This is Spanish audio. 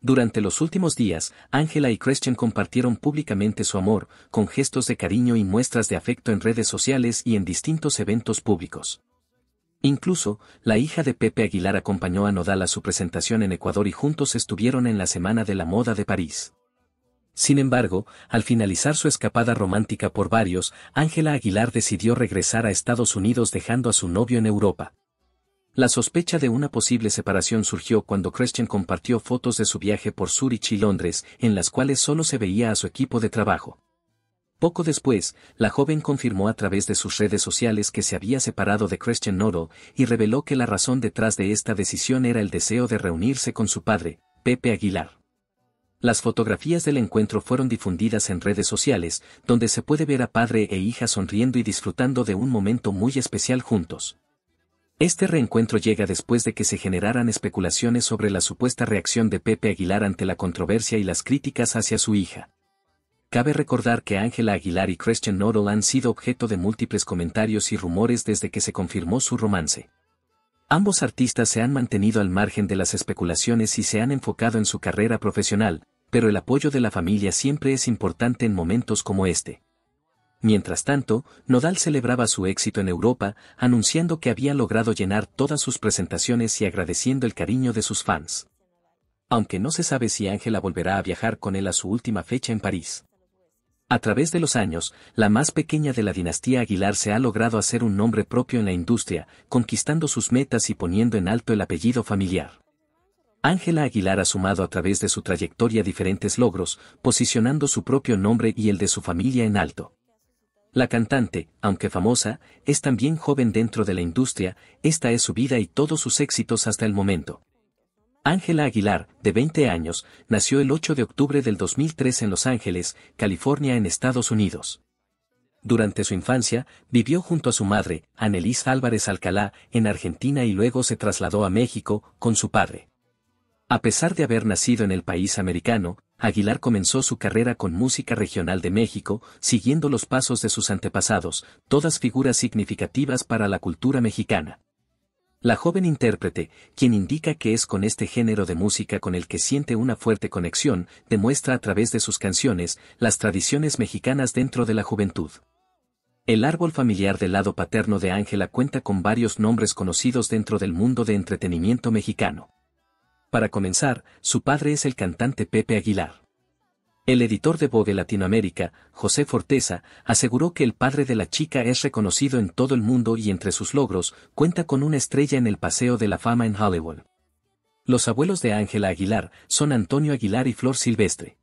Durante los últimos días, Ángela y Christian compartieron públicamente su amor, con gestos de cariño y muestras de afecto en redes sociales y en distintos eventos públicos. Incluso, la hija de Pepe Aguilar acompañó a Nodal a su presentación en Ecuador y juntos estuvieron en la Semana de la Moda de París. Sin embargo, al finalizar su escapada romántica por varios, Ángela Aguilar decidió regresar a Estados Unidos dejando a su novio en Europa. La sospecha de una posible separación surgió cuando Christian compartió fotos de su viaje por Zurich y Londres, en las cuales solo se veía a su equipo de trabajo. Poco después, la joven confirmó a través de sus redes sociales que se había separado de Christian Noro y reveló que la razón detrás de esta decisión era el deseo de reunirse con su padre, Pepe Aguilar. Las fotografías del encuentro fueron difundidas en redes sociales, donde se puede ver a padre e hija sonriendo y disfrutando de un momento muy especial juntos. Este reencuentro llega después de que se generaran especulaciones sobre la supuesta reacción de Pepe Aguilar ante la controversia y las críticas hacia su hija. Cabe recordar que Ángela Aguilar y Christian Nodal han sido objeto de múltiples comentarios y rumores desde que se confirmó su romance. Ambos artistas se han mantenido al margen de las especulaciones y se han enfocado en su carrera profesional, pero el apoyo de la familia siempre es importante en momentos como este. Mientras tanto, Nodal celebraba su éxito en Europa, anunciando que había logrado llenar todas sus presentaciones y agradeciendo el cariño de sus fans. Aunque no se sabe si Ángela volverá a viajar con él a su última fecha en París. A través de los años, la más pequeña de la dinastía Aguilar se ha logrado hacer un nombre propio en la industria, conquistando sus metas y poniendo en alto el apellido familiar. Ángela Aguilar ha sumado a través de su trayectoria diferentes logros, posicionando su propio nombre y el de su familia en alto. La cantante, aunque famosa, es también joven dentro de la industria, esta es su vida y todos sus éxitos hasta el momento. Ángela Aguilar, de 20 años, nació el 8 de octubre del 2003 en Los Ángeles, California, en Estados Unidos. Durante su infancia, vivió junto a su madre, Annelise Álvarez Alcalá, en Argentina y luego se trasladó a México, con su padre. A pesar de haber nacido en el país americano, Aguilar comenzó su carrera con música regional de México, siguiendo los pasos de sus antepasados, todas figuras significativas para la cultura mexicana. La joven intérprete, quien indica que es con este género de música con el que siente una fuerte conexión, demuestra a través de sus canciones las tradiciones mexicanas dentro de la juventud. El árbol familiar del lado paterno de Ángela cuenta con varios nombres conocidos dentro del mundo de entretenimiento mexicano. Para comenzar, su padre es el cantante Pepe Aguilar. El editor de Vogue Latinoamérica, José Forteza, aseguró que el padre de la chica es reconocido en todo el mundo y entre sus logros cuenta con una estrella en el Paseo de la Fama en Hollywood. Los abuelos de Ángela Aguilar son Antonio Aguilar y Flor Silvestre.